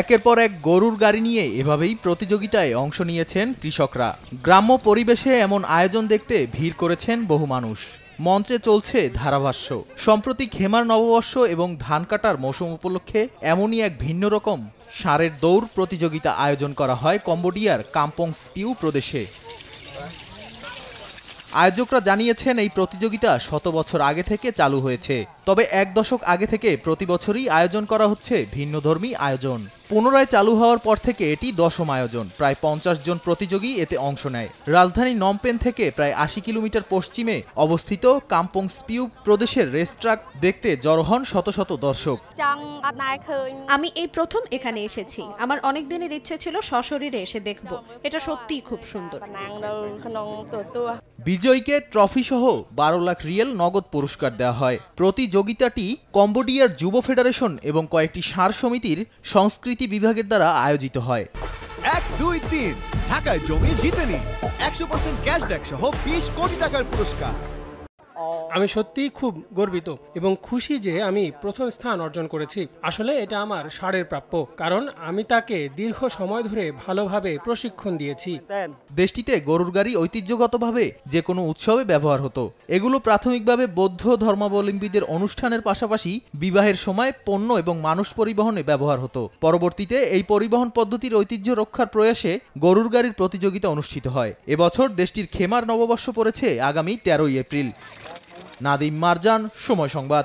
একের পর এক গরুর গাড়ি নিয়ে এভাবেই প্রতিযোগিতায় অংশ নিয়েছেন কৃষকরা গ্রাম্য পরিবেশে এমন আয়োজন দেখতে ভিড় করেছেন বহু মানুষ মঞ্চে চলছে ধারাভাষ্য সম্প্রতি খেমার নববর্ষ এবং ধান কাটার মৌসুম উপলক্ষে এমনই এক ভিন্ন রকম সারের দৌড় প্রতিযোগিতা আয়োজন করা হয় কম্বোডিয়ার কাম্পং স্পিউ প্রদেশে আয়োজকরা জানিয়েছেন এই প্রতিযোগিতা শত বছর আগে থেকে চালু হয়েছে তবে এক দশক আগে থেকে প্রতি বছরই আয়োজন করা হচ্ছে ভিন্নধর্মী আয়োজন পুনরায় চালু হওয়ার পর থেকে এটি দশম আয়োজন প্রায় পঞ্চাশ জন প্রতিযোগী এতে অংশ নেয় রাজধানী নমপেন থেকে প্রায় আশি কিলোমিটার পশ্চিমে অবস্থিত কাম্পং স্পিউ প্রদেশের রেস দেখতে জড়ো হন শত শত দর্শক আমি এই প্রথম এখানে এসেছি আমার অনেক দিনের ইচ্ছে ছিল সশরীরে এসে দেখব এটা সত্যিই খুব সুন্দর বিজয়ীকে ট্রফিসহ বারো লাখ রিয়েল নগদ পুরস্কার দেওয়া হয় প্রতিযোগিতাটি কম্বোডিয়ার যুব ফেডারেশন এবং কয়েকটি সার সমিতির সংস্কৃতি বিভাগের দ্বারা আয়োজিত হয় এক দুই তিন ঢাকায় জমি জিতে নিন একশো পার্সেন্ট ক্যাশব্যাক সহ বিশ কোটি টাকার পুরস্কার আমি সত্যিই খুব গর্বিত এবং খুশি যে আমি প্রথম স্থান অর্জন করেছি আসলে এটা আমার সারের প্রাপ্য কারণ আমি তাকে দীর্ঘ সময় ধরে ভালোভাবে প্রশিক্ষণ দিয়েছি দেশটিতে গরুর গাড়ি ঐতিহ্যগতভাবে যে কোনো উৎসবে ব্যবহার হতো এগুলো প্রাথমিকভাবে বৌদ্ধ ধর্মাবলম্বীদের অনুষ্ঠানের পাশাপাশি বিবাহের সময় পণ্য এবং মানুষ পরিবহনে ব্যবহার হতো পরবর্তীতে এই পরিবহন পদ্ধতির ঐতিহ্য রক্ষার প্রয়াসে গরুর গাড়ির প্রতিযোগিতা অনুষ্ঠিত হয় এবছর দেশটির খেমার নববর্ষ পড়েছে আগামী তেরোই এপ্রিল নাদিম মারজান সময় সংবাদ